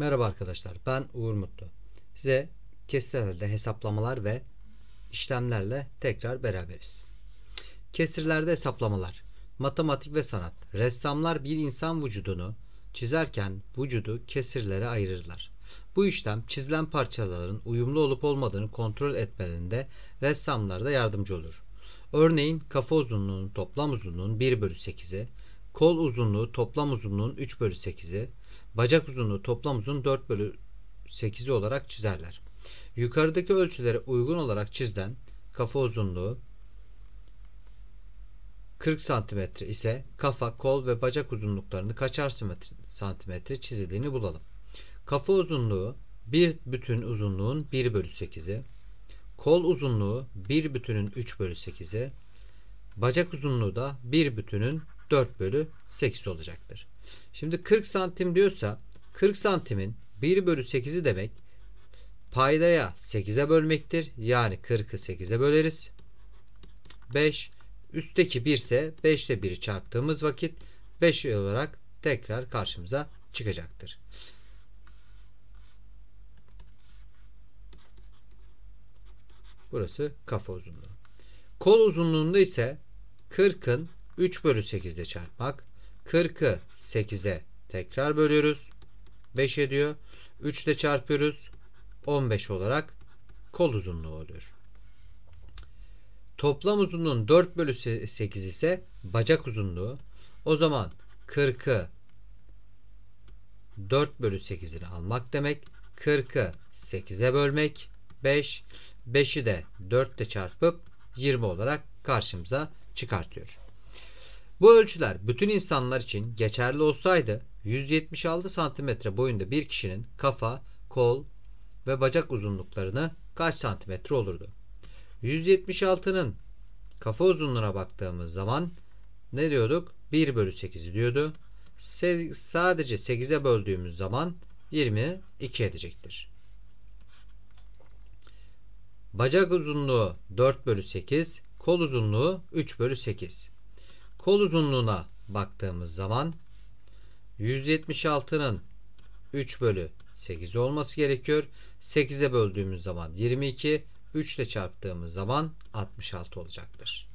Merhaba arkadaşlar ben Uğur Mutlu. Size kesirlerde hesaplamalar ve işlemlerle tekrar beraberiz. Kesirlerde hesaplamalar, matematik ve sanat. Ressamlar bir insan vücudunu çizerken vücudu kesirlere ayırırlar. Bu işlem çizilen parçaların uyumlu olup olmadığını kontrol etmelerinde ressamlarda yardımcı olur. Örneğin kafa uzunluğunun toplam uzunluğunun 1 bölü 8'i, kol uzunluğu toplam uzunluğun 3 bölü 8'i, Bacak uzunluğu toplam uzun 4 bölü 8'i olarak çizerler. Yukarıdaki ölçülere uygun olarak çizilen kafa uzunluğu 40 cm ise kafa, kol ve bacak uzunluklarını kaçar cm çizildiğini bulalım. Kafa uzunluğu bir bütün uzunluğun 1 bölü 8'i, kol uzunluğu bir bütünün 3 bölü 8'i, bacak uzunluğu da bir bütünün 4 bölü 8 olacaktır. Şimdi 40 santim diyorsa 40 santimin 1 bölü 8'i demek paydaya 8'e bölmektir. Yani 40'ı 8'e böleriz. 5 üstteki 1 ise 5 ile 1'i çarptığımız vakit 5 olarak tekrar karşımıza çıkacaktır. Burası kafa uzunluğu. Kol uzunluğunda ise 40'ın 3 bölü 8 çarpmak 40'ı 8'e tekrar bölüyoruz. 5 ediyor. 3 ile çarpıyoruz. 15 olarak kol uzunluğu oluyor. Toplam uzunluğun 4 bölü 8 ise bacak uzunluğu. O zaman 40'ı 4 bölü 8'ini almak demek. 40'ı 8'e bölmek 5. 5'i de 4 ile çarpıp 20 olarak karşımıza çıkartıyor. Bu ölçüler bütün insanlar için geçerli olsaydı 176 santimetre boyunda bir kişinin kafa, kol ve bacak uzunluklarını kaç santimetre olurdu? 176'nın kafa uzunluğuna baktığımız zaman ne diyorduk? 1 bölü 8 diyordu. Se sadece 8'e böldüğümüz zaman 22 edecektir. Bacak uzunluğu 4 bölü 8, kol uzunluğu 3 bölü 8. Kol uzunluğuna baktığımız zaman 176'nın 3 bölü 8 olması gerekiyor. 8'e böldüğümüz zaman 22, 3 ile çarptığımız zaman 66 olacaktır.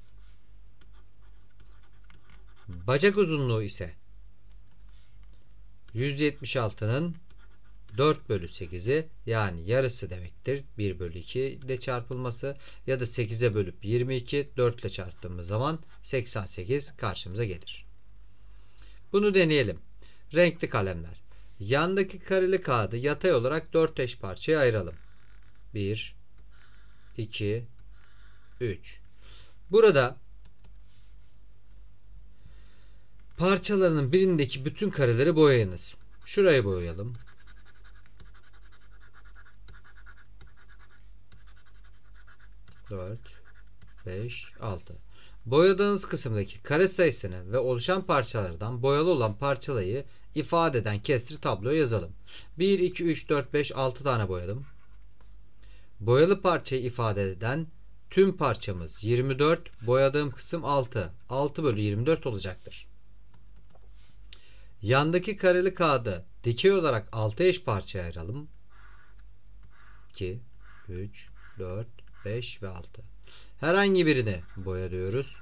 Bacak uzunluğu ise 176'nın 4 bölü 8'i yani yarısı demektir. 1 bölü 2 ile çarpılması ya da 8'e bölüp 22 4 ile çarptığımız zaman 88 karşımıza gelir. Bunu deneyelim. Renkli kalemler. Yandaki kareli kağıdı yatay olarak 4 eş parçaya ayıralım. 1 2 3 Burada parçalarının birindeki bütün kareleri boyayınız. Şurayı boyayalım. 4, 5, 6. Boyadığınız kısımdaki kare sayısını ve oluşan parçalardan boyalı olan parçalayı ifade eden kesri tabloya yazalım. 1, 2, 3, 4, 5, 6 tane boyalım. Boyalı parçayı ifade eden tüm parçamız 24, boyadığım kısım 6. 6 bölü 24 olacaktır. Yandaki kareli kağıdı dikey olarak 6 eş parçaya ayıralım. 2, 3, 4, 5 ve 6. Herhangi birini diyoruz.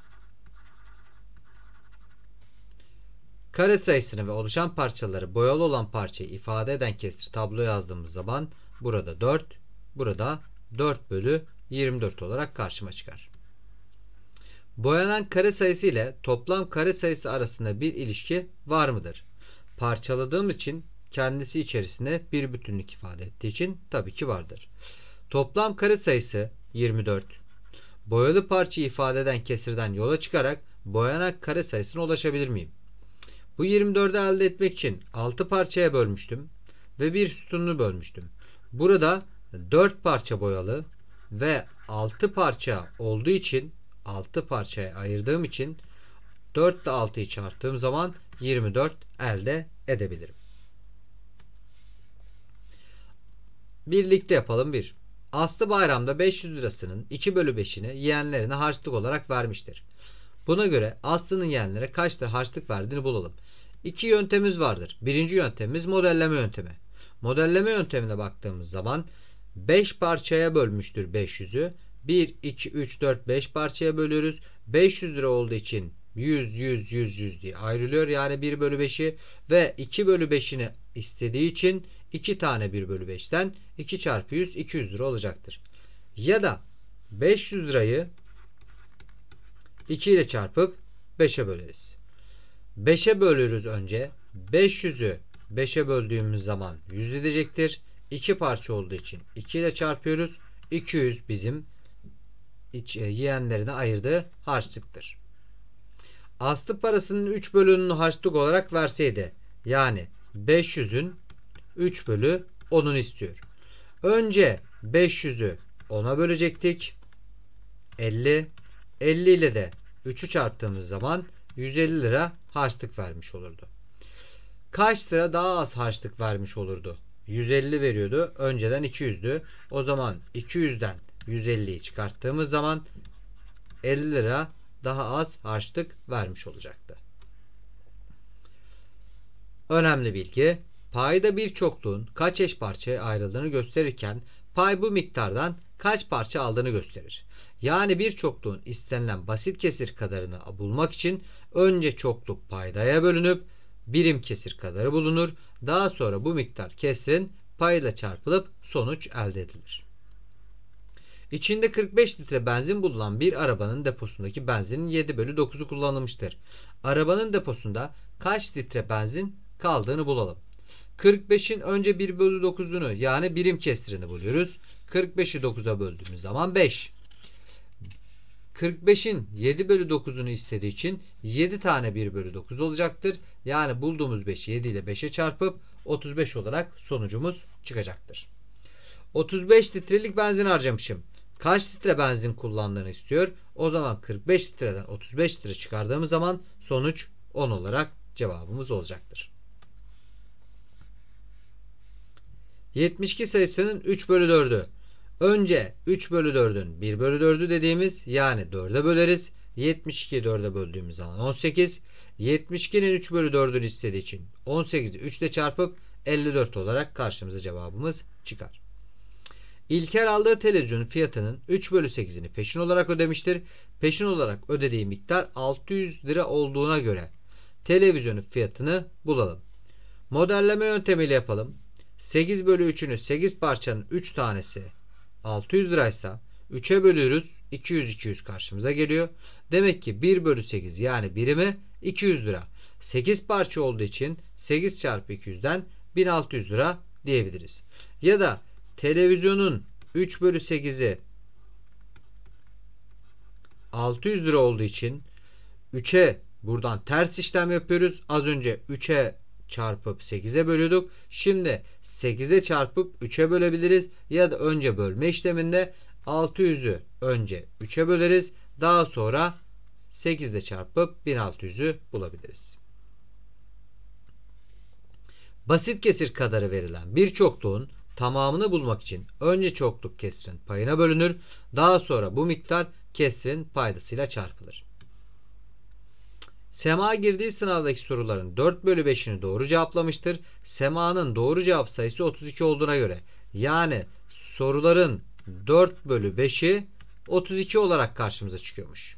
Kare sayısını ve oluşan parçaları boyalı olan parçayı ifade eden kesir tablo yazdığımız zaman burada 4, burada 4 bölü 24 olarak karşıma çıkar. Boyanan kare sayısı ile toplam kare sayısı arasında bir ilişki var mıdır? Parçaladığım için kendisi içerisinde bir bütünlük ifade ettiği için tabii ki vardır. Toplam kare sayısı 24. Boyalı parça ifade eden kesirden yola çıkarak boyanak kare sayısına ulaşabilir miyim? Bu 24'ü elde etmek için 6 parçaya bölmüştüm ve bir sütununu bölmüştüm. Burada 4 parça boyalı ve 6 parça olduğu için 6 parçaya ayırdığım için 4 ile 6'yı çarptığım zaman 24 elde edebilirim. Birlikte yapalım 1. Bir. Aslı bayramda 500 lirasının 2 bölü 5'ini yeğenlerine harçlık olarak vermiştir. Buna göre Aslı'nın yeğenlere kaç lira harçlık verdiğini bulalım. İki yöntemimiz vardır. Birinci yöntemimiz modelleme yöntemi. Modelleme yöntemine baktığımız zaman 5 parçaya bölmüştür 500'ü. 1, 2, 3, 4, 5 parçaya bölüyoruz. 500 lira olduğu için 100, 100, 100, 100 diye ayrılıyor. Yani 1 bölü 5'i ve 2 bölü 5'ini istediği için 2 tane 1 bölü 5'ten 2 çarpı 100 200 lira olacaktır. Ya da 500 lirayı 2 ile çarpıp 5'e böleriz. 5'e bölüyoruz önce. 500'ü 5'e böldüğümüz zaman 100 edecektir. 2 parça olduğu için 2 ile çarpıyoruz. 200 bizim iç, e, yiyenlerine ayırdığı harçlıktır. Aslı parasının 3 bölümünü harçlık olarak verseydi yani 500'ün 3 bölü 10'unu istiyor. Önce 500'ü 10'a bölecektik. 50. 50 ile de 3'ü çarptığımız zaman 150 lira harçlık vermiş olurdu. Kaç lira daha az harçlık vermiş olurdu? 150 veriyordu. Önceden 200'dü. O zaman 200'den 150'yi çıkarttığımız zaman 50 lira daha az harçlık vermiş olacaktı. Önemli bilgi payda bir çokluğun kaç eş parçaya ayrıldığını gösterirken pay bu miktardan kaç parça aldığını gösterir. Yani bir çokluğun istenilen basit kesir kadarını bulmak için önce çokluk paydaya bölünüp birim kesir kadarı bulunur. Daha sonra bu miktar kesrin payla çarpılıp sonuç elde edilir. İçinde 45 litre benzin bulunan bir arabanın deposundaki benzinin 7 bölü 9'u kullanılmıştır. Arabanın deposunda kaç litre benzin kaldığını bulalım. 45'in önce 1 bölü 9'unu yani birim kestirini buluyoruz. 45'i 9'a böldüğümüz zaman 5. 45'in 7 bölü 9'unu istediği için 7 tane 1 bölü 9 olacaktır. Yani bulduğumuz 5'i 7 ile 5'e çarpıp 35 olarak sonucumuz çıkacaktır. 35 litrelik benzin harcamışım. Kaç litre benzin kullandığını istiyor. O zaman 45 litreden 35 litre çıkardığımız zaman sonuç 10 olarak cevabımız olacaktır. 72 sayısının 3 bölü 4'ü. Önce 3 bölü 4'ün 1 bölü 4'ü dediğimiz yani 4'e böleriz. 72'yi 4'e böldüğümüz zaman 18. 72'nin 3 bölü 4'ünü istediği için 18'i 3 ile çarpıp 54 olarak karşımıza cevabımız çıkar. İlker aldığı televizyonun fiyatının 3 bölü 8'ini peşin olarak ödemiştir. Peşin olarak ödediği miktar 600 lira olduğuna göre televizyonun fiyatını bulalım. Modelleme yöntemiyle yapalım. 8 bölü 3'ünü 8 parçanın 3 tanesi 600 liraysa 3'e bölüyoruz. 200 200 karşımıza geliyor. Demek ki 1 bölü 8 yani birimi 200 lira. 8 parça olduğu için 8 çarpı 200'den 1600 lira diyebiliriz. Ya da televizyonun 3 bölü 8'i 600 lira olduğu için 3'e buradan ters işlem yapıyoruz. Az önce 3'e çarpıp 8'e bölüyorduk. Şimdi 8'e çarpıp 3'e bölebiliriz ya da önce bölme işleminde 600'ü önce 3'e böleriz. Daha sonra 8 ile çarpıp 1600'ü bulabiliriz. Basit kesir kadarı verilen bir çokluğun tamamını bulmak için önce çokluk kesrin payına bölünür. Daha sonra bu miktar kesrin paydasıyla çarpılır. Sema girdiği sınavdaki soruların 4 bölü 5'ini doğru cevaplamıştır. Sema'nın doğru cevap sayısı 32 olduğuna göre yani soruların 4 bölü 5'i 32 olarak karşımıza çıkıyormuş.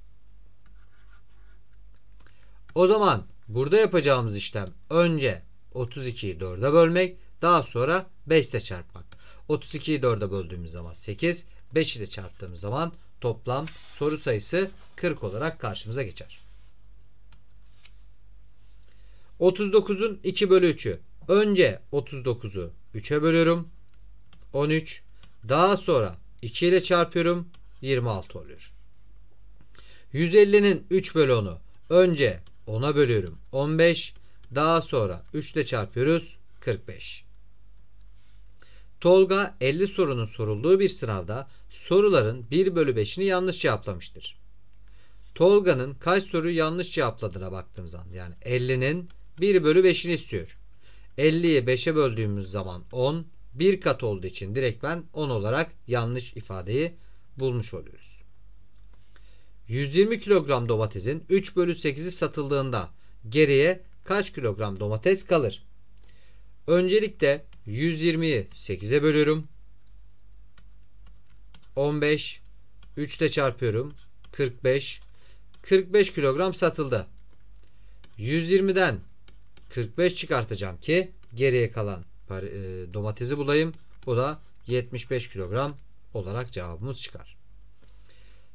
O zaman burada yapacağımız işlem önce 32'yi 4'e bölmek daha sonra 5 ile çarpmak. 32'yi 4'e böldüğümüz zaman 8 5 ile çarptığımız zaman toplam soru sayısı 40 olarak karşımıza geçer. 39'un 2 bölü 3'ü. Önce 39'u 3'e bölüyorum. 13. Daha sonra 2 ile çarpıyorum. 26 oluyor. 150'nin 3 bölü 10'u. Önce 10'a bölüyorum. 15. Daha sonra 3 ile çarpıyoruz. 45. Tolga 50 sorunun sorulduğu bir sınavda soruların 1 bölü 5'ini yanlış cevaplamıştır. Tolga'nın kaç soru yanlış cevapladığına baktığımız zaman yani 50'nin 1 bölü 5'ini istiyor. 50'yi 5'e böldüğümüz zaman 10. bir kat olduğu için direkt ben 10 olarak yanlış ifadeyi bulmuş oluyoruz. 120 kilogram domatesin 3 bölü 8'i satıldığında geriye kaç kilogram domates kalır? Öncelikle 120'yi 8'e bölüyorum. 15 3 ile çarpıyorum. 45 45 kilogram satıldı. 120'den 45 çıkartacağım ki geriye kalan e, domatesi bulayım. Bu da 75 kilogram olarak cevabımız çıkar.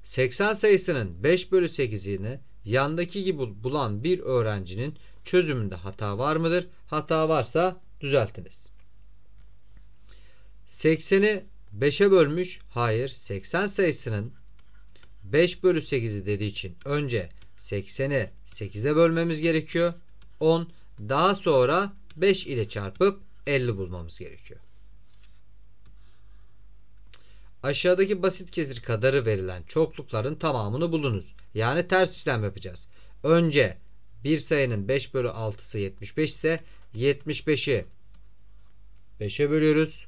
80 sayısının 5 bölü 8'ini yandaki gibi bulan bir öğrencinin çözümünde hata var mıdır? Hata varsa düzeltiniz. 80'i 5'e bölmüş. Hayır. 80 sayısının 5 bölü 8'i dediği için önce 80'i 8'e bölmemiz gerekiyor. 10 daha sonra 5 ile çarpıp 50 bulmamız gerekiyor. Aşağıdaki basit kesir kadarı verilen çoklukların tamamını bulunuz. Yani ters işlem yapacağız. Önce bir sayının 5 bölü 6'sı 75 ise 75'i 5'e bölüyoruz.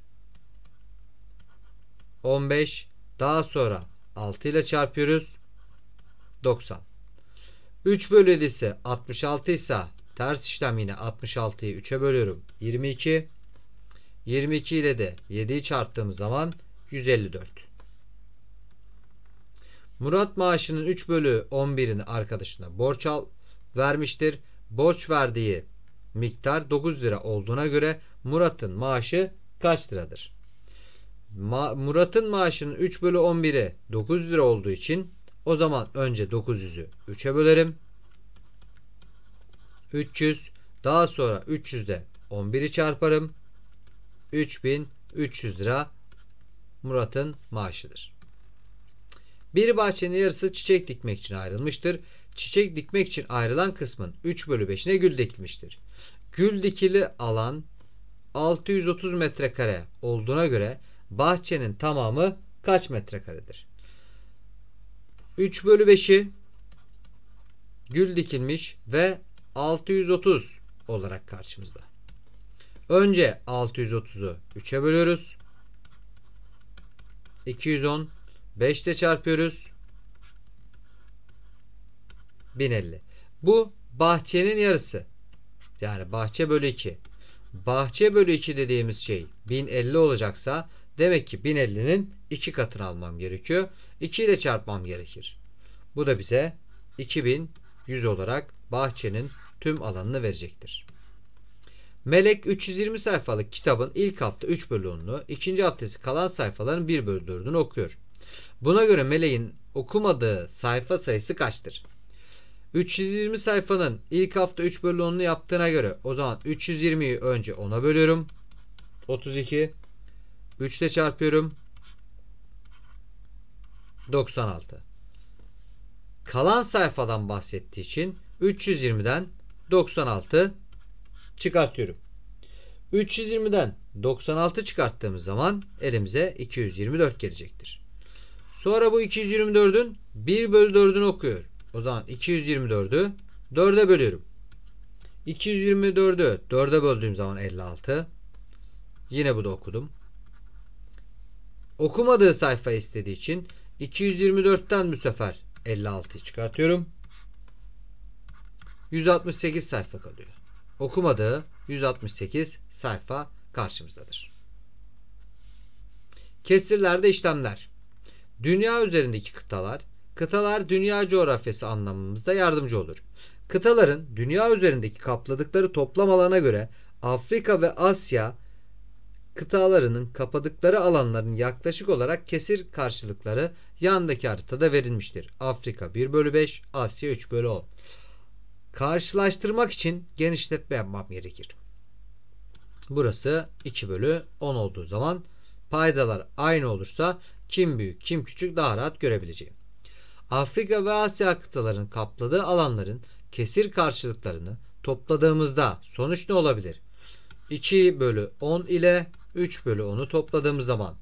15 daha sonra 6 ile çarpıyoruz. 90. 3 bölü 7 ise 66 ise Ters işlem yine 66'yı 3'e bölüyorum. 22. 22 ile de 7'yi çarptığım zaman 154. Murat maaşının 3 bölü 11'ini arkadaşına borç al vermiştir. Borç verdiği miktar 9 lira olduğuna göre Murat'ın maaşı kaç liradır? Ma Murat'ın maaşının 3 bölü 11'i 9 lira olduğu için o zaman önce 900'ü 3'e bölerim. 300 daha sonra 300'de 11'i çarparım. 3300 lira Murat'ın maaşıdır. Bir bahçenin yarısı çiçek dikmek için ayrılmıştır. Çiçek dikmek için ayrılan kısmın 3 bölü 5'ine gül dikilmiştir. Gül dikili alan 630 metrekare olduğuna göre bahçenin tamamı kaç metrekaredir? 3 bölü 5'i gül dikilmiş ve 630 olarak karşımızda. Önce 630'u 3'e bölüyoruz. 210 5 ile çarpıyoruz. 1050. Bu bahçenin yarısı. Yani bahçe bölü 2. Bahçe bölü 2 dediğimiz şey 1050 olacaksa demek ki 1050'nin 2 katını almam gerekiyor. 2 ile çarpmam gerekir. Bu da bize 2000 Yüz olarak bahçenin tüm alanını verecektir. Melek 320 sayfalık kitabın ilk hafta 3 bölümünü, ikinci haftası kalan sayfaların 1 bölü okuyor. Buna göre meleğin okumadığı sayfa sayısı kaçtır? 320 sayfanın ilk hafta 3 bölü 10'unu yaptığına göre o zaman 320'yi önce 10'a bölüyorum. 32 3 ile çarpıyorum. 96 kalan sayfadan bahsettiği için 320'den 96 çıkartıyorum. 320'den 96 çıkarttığımız zaman elimize 224 gelecektir. Sonra bu 224'ün 1 bölü 4'ünü okuyor. O zaman 224'ü 4'e bölüyorum. 224'ü 4'e böldüğüm zaman 56. Yine bu da okudum. Okumadığı sayfa istediği için 224'ten bu sefer 56'yı çıkartıyorum. 168 sayfa kalıyor. Okumadığı 168 sayfa karşımızdadır. Kesirlerde işlemler. Dünya üzerindeki kıtalar, kıtalar dünya coğrafyası anlamımızda yardımcı olur. Kıtaların dünya üzerindeki kapladıkları toplam alana göre Afrika ve Asya kıtalarının kapadıkları alanların yaklaşık olarak kesir karşılıkları yandaki haritada verilmiştir. Afrika 1 bölü 5, Asya 3 bölü 10. Karşılaştırmak için genişletme yapmam gerekir. Burası 2 bölü 10 olduğu zaman paydalar aynı olursa kim büyük kim küçük daha rahat görebileceğim. Afrika ve Asya kıtaların kapladığı alanların kesir karşılıklarını topladığımızda sonuç ne olabilir? 2 bölü 10 ile 3 bölü 10'u topladığım zaman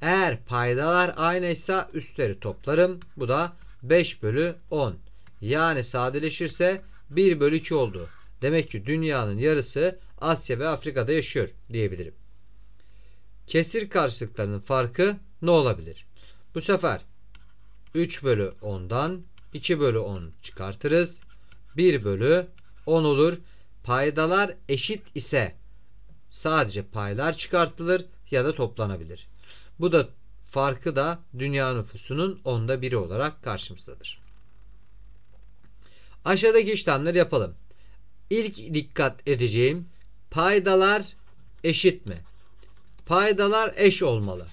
eğer paydalar aynıysa üstleri toplarım. Bu da 5 bölü 10. Yani sadeleşirse 1 bölü 2 oldu. Demek ki dünyanın yarısı Asya ve Afrika'da yaşıyor diyebilirim. Kesir karşılıklarının farkı ne olabilir? Bu sefer 3 bölü 10'dan 2 bölü 10 çıkartırız. 1 bölü 10 olur. Paydalar eşit ise Sadece paylar çıkartılır ya da toplanabilir. Bu da farkı da dünya nüfusunun onda biri olarak karşımızdadır. Aşağıdaki işlemleri yapalım. İlk dikkat edeceğim paydalar eşit mi? Paydalar eş olmalı.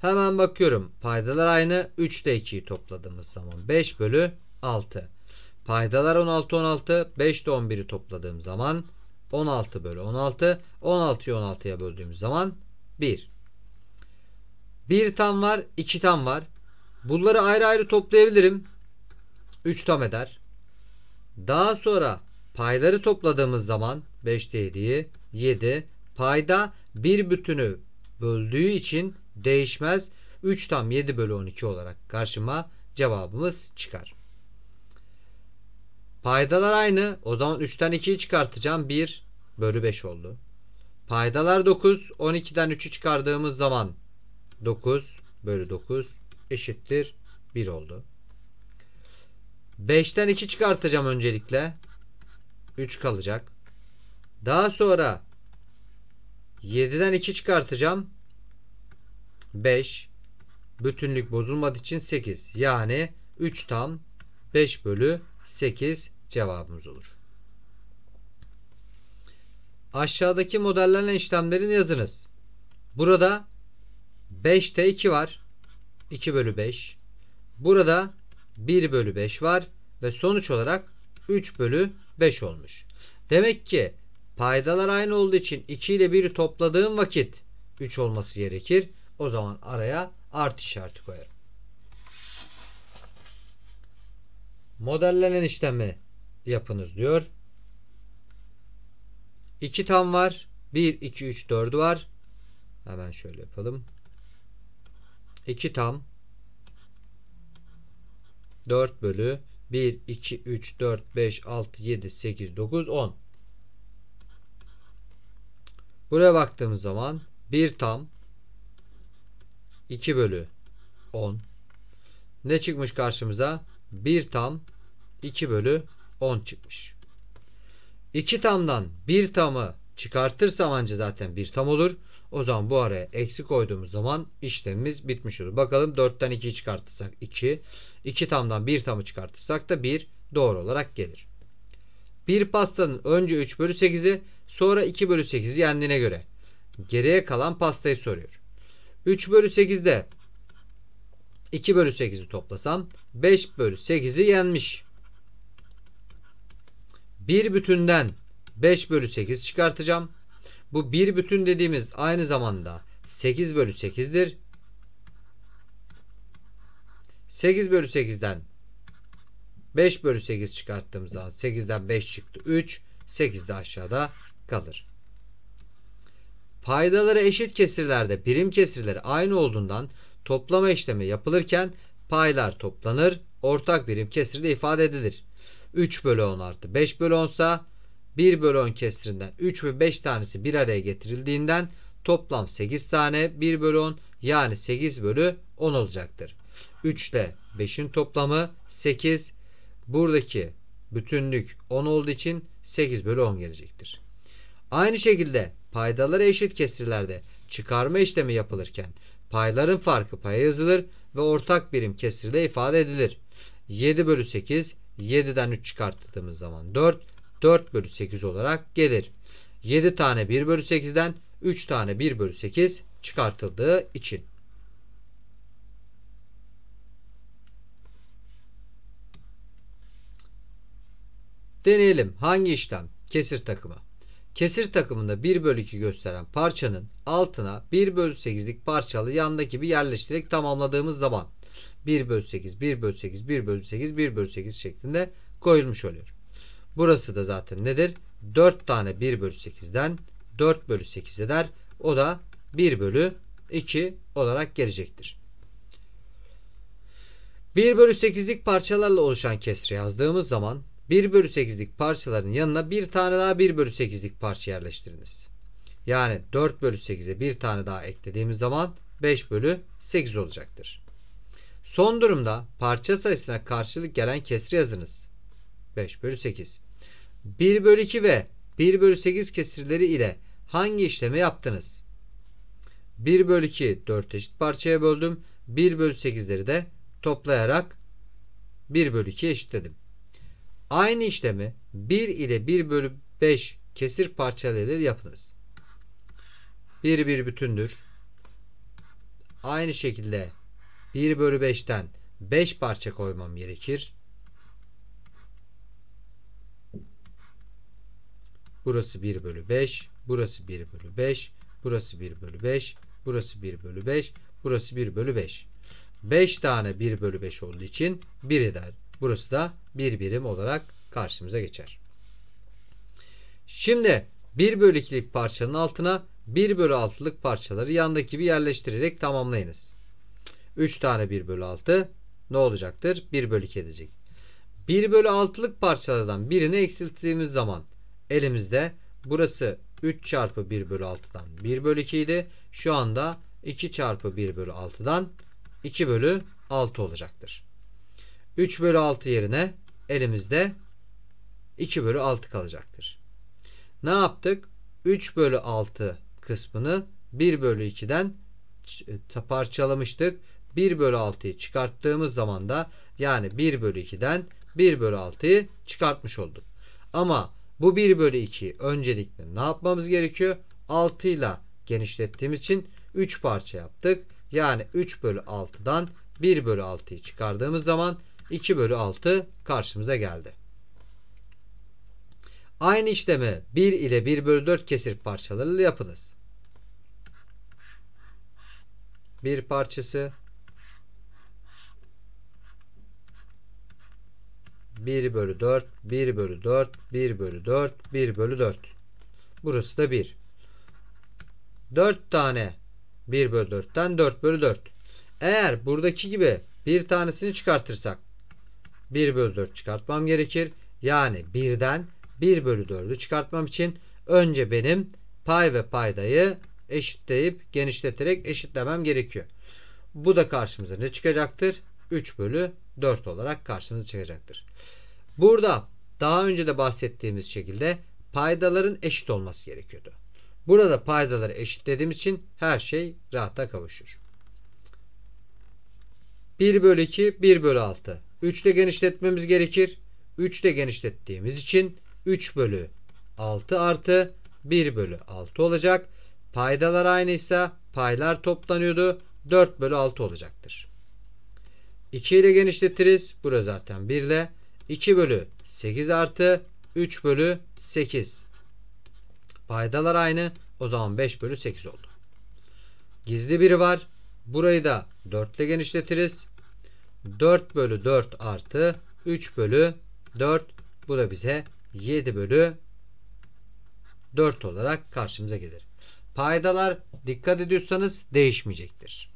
Hemen bakıyorum. Paydalar aynı. 3'te 2'yi topladığımız zaman 5 bölü 6. Paydalar 16 16. 5'te 11'i topladığım zaman 16 bölü 16. 16'yı 16'ya böldüğümüz zaman 1. 1 tam var. 2 tam var. Bunları ayrı ayrı toplayabilirim. 3 tam eder. Daha sonra payları topladığımız zaman 5 de 7'yi 7 payda 1 bütünü böldüğü için değişmez. 3 tam 7 bölü 12 olarak karşıma cevabımız çıkar. Paydalar aynı. O zaman 3'ten 2'yi çıkartacağım. 1 bölü 5 oldu. Paydalar 9. 12'den 3'ü çıkardığımız zaman 9 bölü 9 eşittir 1 oldu. 5'ten 2 çıkartacağım öncelikle. 3 kalacak. Daha sonra 7'den 2 çıkartacağım. 5 bütünlük bozulmadığı için 8. Yani 3 tam 5 bölü 8 cevabımız olur. Aşağıdaki modellenen işlemlerin yazınız. Burada 5'te 2 var. 2 bölü 5. Burada 1 bölü 5 var. Ve sonuç olarak 3 bölü 5 olmuş. Demek ki paydalar aynı olduğu için 2 ile 1'i topladığım vakit 3 olması gerekir. O zaman araya artı işareti koyarım. modellenen işlemi yapınız diyor. 2 tam var. 1, 2, 3, 4 var. Hemen şöyle yapalım. 2 tam 4 bölü 1, 2, 3, 4, 5, 6, 7, 8, 9, 10. Buraya baktığımız zaman 1 tam 2 bölü 10. Ne çıkmış karşımıza? 1 tam 2 bölü 10 çıkmış. 2 tamdan 1 tamı çıkartırsam anca zaten 1 tam olur. O zaman bu araya eksi koyduğumuz zaman işlemimiz bitmiş olur. Bakalım 4'ten 2'yi çıkartırsak 2. 2 tamdan 1 tamı çıkartırsak da 1 doğru olarak gelir. Bir pastanın önce 3 bölü 8'i sonra 2 bölü 8'i yendiğine göre geriye kalan pastayı soruyor. 3 bölü 8'de 2 bölü 8'i toplasam 5 bölü 8'i yenmiş bir bütünden 5 bölü 8 çıkartacağım. Bu bir bütün dediğimiz aynı zamanda 8 bölü 8'dir. 8 bölü 8'den 5 bölü 8 çıkarttığımız zaman 8'den 5 çıktı. 3 8 de aşağıda kalır. Paydaları eşit kesirlerde birim kesirleri aynı olduğundan toplama işlemi yapılırken paylar toplanır, ortak birim kesirde ifade edilir. 3 bölü 10 artı 5 bölü 10 sa 1 bölü 10 kesirinden 3 ve 5 tanesi bir araya getirildiğinden toplam 8 tane 1 bölü 10 yani 8 bölü 10 olacaktır. 3 ile 5'in toplamı 8. Buradaki bütünlük 10 olduğu için 8 bölü 10 gelecektir. Aynı şekilde paydaları eşit kesirlerde çıkarma işlemi yapılırken payların farkı paya yazılır ve ortak birim kesirle ifade edilir. 7 bölü 8 7'den 3 çıkarttığımız zaman 4. 4 bölü 8 olarak gelir. 7 tane 1 bölü 8'den 3 tane 1 bölü 8 çıkartıldığı için. Deneyelim hangi işlem? Kesir takımı. Kesir takımında 1 bölü 2 gösteren parçanın altına 1 bölü 8'lik parçalı yandaki bir yerleştirerek tamamladığımız zaman 1 bölü 8, 1 bölü 8, 1 bölü 8, 1 bölü 8 şeklinde koyulmuş oluyor. Burası da zaten nedir? 4 tane 1 bölü 8'den 4 bölü 8 eder. O da 1 bölü 2 olarak gelecektir. 1 bölü 8'lik parçalarla oluşan kesre yazdığımız zaman 1 bölü 8'lik parçaların yanına bir tane daha 1 bölü 8'lik parça yerleştiriniz. Yani 4 bölü 8'e bir tane daha eklediğimiz zaman 5 bölü 8 olacaktır. Son durumda parça sayısına karşılık gelen kesri yazınız. 5 bölü 8. 1 bölü 2 ve 1 bölü 8 kesirleri ile hangi işlemi yaptınız? 1 bölü 2 4 eşit parçaya böldüm. 1 bölü 8'leri de toplayarak 1 bölü 2 eşitledim. Aynı işlemi 1 ile 1 bölü 5 kesir parçalarıyla yapınız. 1 1 bütündür. Aynı şekilde 1 bölü 5'ten 5 parça koymam gerekir. Burası 1 bölü 5. Burası 1 bölü 5. Burası 1 bölü 5. Burası 1 bölü 5. Burası 1 bölü 5. 5 tane 1 bölü 5 olduğu için 1 eder. Burası da 1 birim olarak karşımıza geçer. Şimdi 1 bölü 2'lik parçanın altına 1 bölü 6'lık parçaları yandaki gibi yerleştirerek tamamlayınız. 3 tane 1 bölü 6 ne olacaktır? 1 bölü 2 edecek. 1 bölü 6'lık parçalardan birini eksilttiğimiz zaman elimizde burası 3 çarpı 1 bölü 6'dan 1 bölü 2 idi. Şu anda 2 çarpı 1 bölü 6'dan 2 bölü 6 olacaktır. 3 bölü 6 yerine elimizde 2 bölü 6 kalacaktır. Ne yaptık? 3 bölü 6 kısmını 1 bölü 2'den e, parçalamıştık. 1 bölü 6'yı çıkarttığımız zaman da yani 1 bölü 2'den 1 bölü 6'yı çıkartmış olduk. Ama bu 1 bölü 2'yi öncelikle ne yapmamız gerekiyor? 6 ile genişlettiğimiz için 3 parça yaptık. Yani 3 bölü 6'dan 1 bölü 6'yı çıkardığımız zaman 2 bölü 6 karşımıza geldi. Aynı işlemi 1 ile 1 bölü 4 kesir parçalarıyla yapınız. Bir parçası 1 bölü 4, 1 bölü 4, 1 bölü 4, 1 bölü 4. Burası da 1. 4 tane 1 bölü 4'ten 4 bölü 4. Eğer buradaki gibi bir tanesini çıkartırsak 1 bölü 4 çıkartmam gerekir. Yani 1'den 1 bölü 4'ü çıkartmam için önce benim pay ve paydayı eşitleyip genişleterek eşitlemem gerekiyor. Bu da karşımıza ne çıkacaktır? 3 bölü 4 olarak karşınıza çıkacaktır. Burada daha önce de bahsettiğimiz şekilde paydaların eşit olması gerekiyordu. Burada paydaları eşitlediğimiz için her şey rahata kavuşur. 1 bölü 2 1 bölü 6 3 ile genişletmemiz gerekir. 3 ile genişlettiğimiz için 3 bölü 6 artı 1 bölü 6 olacak. Paydalar aynıysa paylar toplanıyordu. 4 bölü 6 olacaktır. 2 ile genişletiriz. Burası zaten 1 ile. 2 bölü 8 artı 3 bölü 8. Paydalar aynı. O zaman 5 bölü 8 oldu. Gizli biri var. Burayı da 4 ile genişletiriz. 4 bölü 4 artı 3 bölü 4. Bu da bize 7 bölü 4 olarak karşımıza gelir. Paydalar dikkat ediyorsanız değişmeyecektir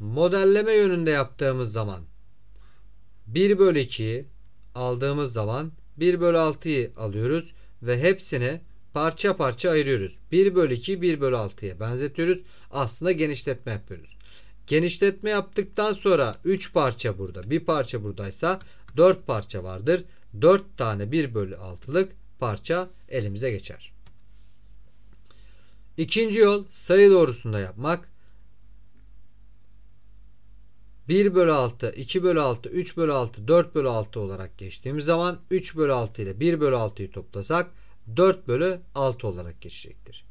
modelleme yönünde yaptığımız zaman 1 bölü 2'yi aldığımız zaman 1 bölü 6'yı alıyoruz ve hepsini parça parça ayırıyoruz. 1 bölü 2'yi 1 bölü 6'ya benzetiyoruz. Aslında genişletme yapıyoruz. Genişletme yaptıktan sonra 3 parça burada. Bir parça buradaysa 4 parça vardır. 4 tane 1 bölü 6'lık parça elimize geçer. İkinci yol sayı doğrusunda yapmak. 1 bölü 6, 2 bölü 6, 3 bölü 6, 4 bölü 6 olarak geçtiğimiz zaman 3 bölü 6 ile 1 bölü 6'yı toplasak 4 bölü 6 olarak geçecektir.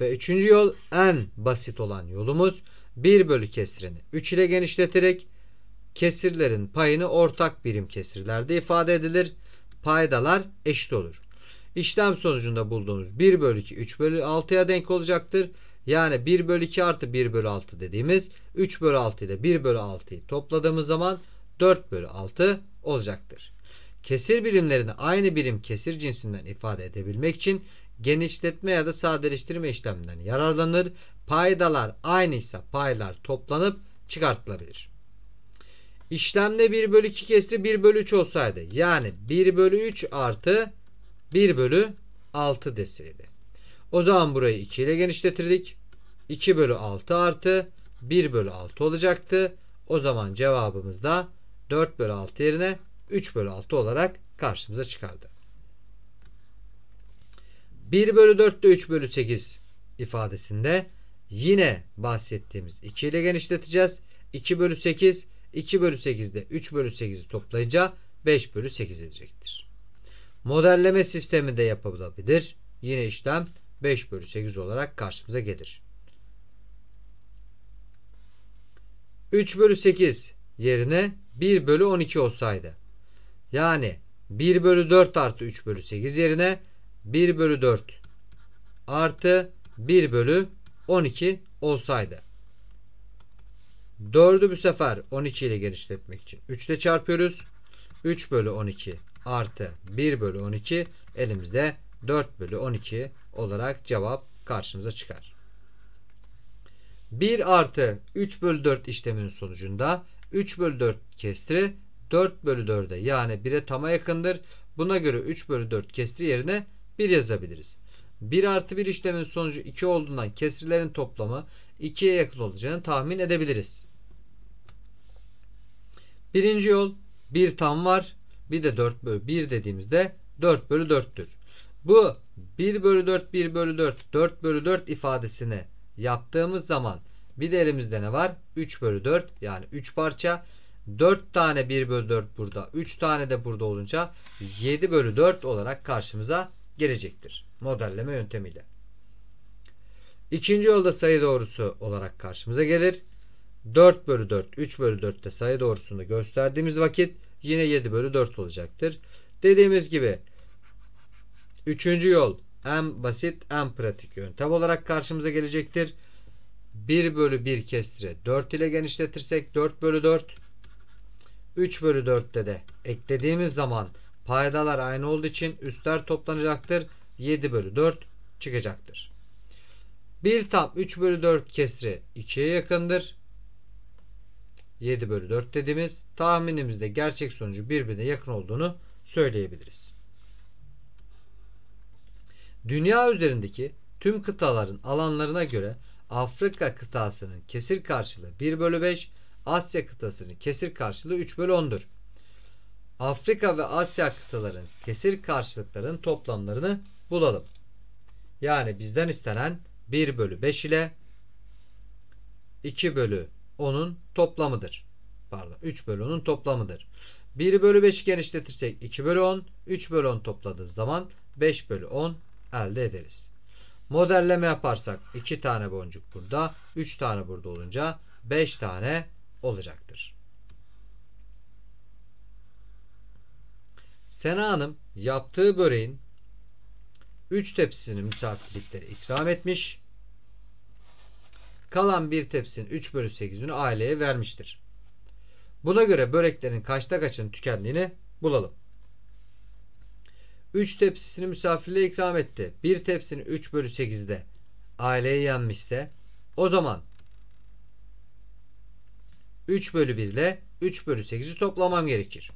Ve üçüncü yol en basit olan yolumuz 1 bölü kesirini 3 ile genişleterek kesirlerin payını ortak birim kesirlerde ifade edilir. Paydalar eşit olur. İşlem sonucunda bulduğumuz 1 bölü 2 3 bölü 6'ya denk olacaktır. Yani 1 bölü 2 artı 1 bölü 6 dediğimiz 3 bölü 6 ile 1 bölü 6'yı topladığımız zaman 4 bölü 6 olacaktır. Kesir birimlerini aynı birim kesir cinsinden ifade edebilmek için genişletme ya da sadeleştirme işlemden yararlanır. Paydalar aynıysa paylar toplanıp çıkartılabilir. İşlemde 1 bölü 2 kesri 1 bölü 3 olsaydı yani 1 bölü 3 artı 1 bölü 6 deseydi. O zaman burayı 2 ile genişletirdik. 2 bölü 6 artı 1 bölü 6 olacaktı. O zaman cevabımız da 4 bölü 6 yerine 3 bölü 6 olarak karşımıza çıkardı. 1 bölü 4 ile 3 bölü 8 ifadesinde yine bahsettiğimiz 2 ile genişleteceğiz. 2 bölü 8 2 bölü 8 ile 3 bölü 8'i toplayınca 5 bölü 8 edecektir. Modelleme sistemi de yapılabilir. Yine işlem 5 bölü 8 olarak karşımıza gelir. 3 bölü 8 yerine 1 bölü 12 olsaydı. Yani 1 bölü 4 artı 3 bölü 8 yerine 1 bölü 4 artı 1 bölü 12 olsaydı. 4'ü bu sefer 12 ile genişletmek için 3 ile çarpıyoruz. 3 bölü 12 artı 1 bölü 12 elimizde 4 bölü 12 olarak cevap karşımıza çıkar. 1 artı 3 bölü 4 işleminin sonucunda 3 bölü 4 kestiri 4 bölü 4'e yani 1'e tama yakındır. Buna göre 3 bölü 4 kestiri yerine 1 yazabiliriz. 1 artı 1 işlemin sonucu 2 olduğundan kesirlerin toplamı 2'ye yakın olacağını tahmin edebiliriz. Birinci yol 1 tam var. Bir de 4 bölü 1 dediğimizde 4 bölü 4'tür. Bu 1 bölü 4 1 bölü 4 4 bölü 4 ifadesini yaptığımız zaman bir de elimizde ne var? 3 bölü 4 yani 3 parça. 4 tane 1 bölü 4 burada 3 tane de burada olunca 7 bölü 4 olarak karşımıza gelecektir. Modelleme yöntemiyle. İkinci yolda sayı doğrusu olarak karşımıza gelir. 4 bölü 4 3 bölü 4 de sayı doğrusunu gösterdiğimiz vakit yine 7 bölü 4 olacaktır. Dediğimiz gibi Üçüncü yol en basit en pratik yöntem olarak karşımıza gelecektir. 1 bölü 1 kestire 4 ile genişletirsek 4 bölü 4 3 bölü 4'te de eklediğimiz zaman paydalar aynı olduğu için üstler toplanacaktır. 7 bölü 4 çıkacaktır. 1 tam 3 bölü 4 kesri 2'ye yakındır. 7 bölü 4 dediğimiz tahminimizde gerçek sonucu birbirine yakın olduğunu söyleyebiliriz. Dünya üzerindeki tüm kıtaların alanlarına göre Afrika kıtasının kesir karşılığı 1 bölü 5, Asya kıtasının kesir karşılığı 3 bölü 10'dur. Afrika ve Asya kıtaların kesir karşılıklarının toplamlarını bulalım. Yani bizden istenen 1 bölü 5 ile 2 bölü 10'un toplamıdır. Pardon 3 bölü 10'un toplamıdır. 1 bölü 5'i genişletirsek 2 bölü 10, 3 bölü 10 topladığımız zaman 5 bölü 10 elde ederiz. Modelleme yaparsak 2 tane boncuk burada, 3 tane burada olunca 5 tane olacaktır. Sena Hanım yaptığı böreğin 3 tepsisini misafirliklere ikram etmiş. Kalan bir tepsinin 3 bölü 8'ini aileye vermiştir. Buna göre böreklerin kaçta kaçın tükendiğini bulalım. 3 tepsisini misafirle ikram etti. Bir tepsini 3 bölü 8'de aileye yenmişse o zaman 3 bölü 1 ile 3 bölü 8'i toplamam gerekir.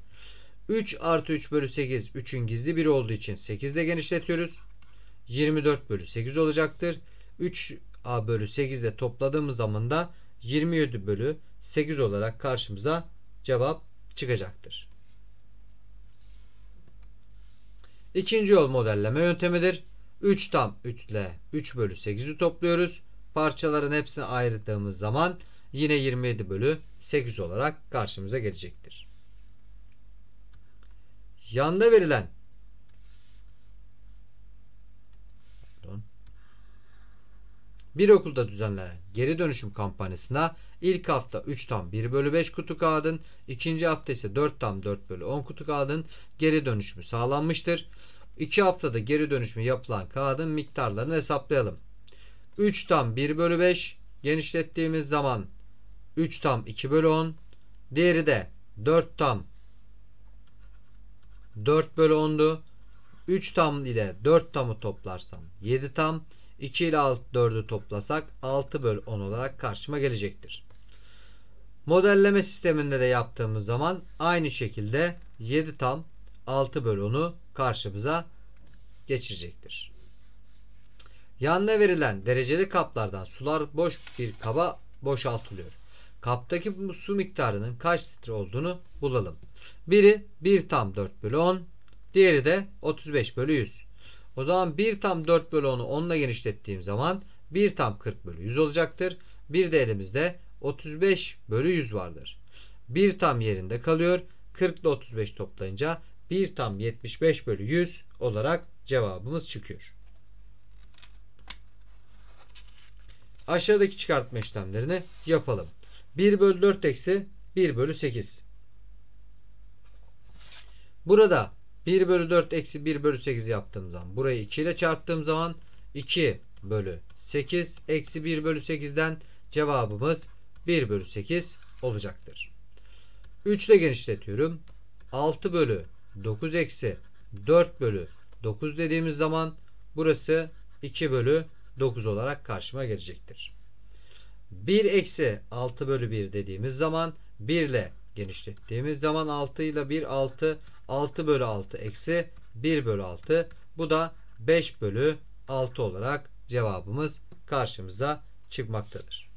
3 artı 3 bölü 8 3'ün gizli 1 olduğu için 8 ile genişletiyoruz. 24 bölü 8 olacaktır. 3a bölü 8 ile topladığımız zaman da 27 bölü 8 olarak karşımıza cevap çıkacaktır. İkinci yol modelleme yöntemidir. 3 tam 3 ile 3 bölü 8'i topluyoruz. Parçaların hepsini ayırdığımız zaman yine 27 bölü 8 olarak karşımıza gelecektir. Yanda verilen bir okulda düzenlenen geri dönüşüm kampanyasına ilk hafta 3 tam 1 bölü 5 kutu kağıdın, ikinci hafta ise 4 tam 4 bölü 10 kutu kağıdın geri dönüşümü sağlanmıştır. 2 haftada geri dönüşümü yapılan kağıdın miktarlarını hesaplayalım. 3 tam 1 bölü 5 genişlettiğimiz zaman 3 tam 2 bölü 10 diğeri de 4 tam 4 bölü 10'du. 3 tam ile 4 tamı toplarsam 7 tam 2 ile 4'ü toplasak 6 bölü 10 olarak karşıma gelecektir. Modelleme sisteminde de yaptığımız zaman aynı şekilde 7 tam 6 bölü 10'u karşımıza geçirecektir. Yanına verilen dereceli kaplardan sular boş bir kaba boşaltılıyor. Kaptaki su miktarının kaç litre olduğunu bulalım. Biri 1 tam 4 bölü 10, diğeri de 35 bölü 100. O zaman 1 tam 4 bölü 10'u 10 ile genişlettiğim zaman 1 tam 40 bölü 100 olacaktır. Bir de elimizde 35 bölü 100 vardır. 1 tam yerinde kalıyor. 40 ile 35 toplayınca 1 tam 75 bölü 100 olarak cevabımız çıkıyor. Aşağıdaki çıkartma işlemlerini yapalım. 1 bölü 4 eksi 1 bölü 8. Burada 1 bölü 4 eksi 1 bölü 8 yaptığım zaman burayı 2 ile çarptığım zaman 2 bölü 8 eksi 1 bölü 8'den cevabımız 1 bölü 8 olacaktır. 3 ile genişletiyorum. 6 bölü 9 eksi 4 bölü 9 dediğimiz zaman burası 2 bölü 9 olarak karşıma gelecektir. 1 eksi 6 bölü 1 dediğimiz zaman 1 ile genişlettiğimiz zaman 6 ile 1 6 6 bölü 6 eksi 1 bölü 6. Bu da 5 bölü 6 olarak cevabımız karşımıza çıkmaktadır.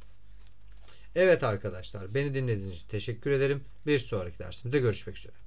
Evet arkadaşlar beni dinlediğiniz için teşekkür ederim. Bir sonraki dersimde görüşmek üzere.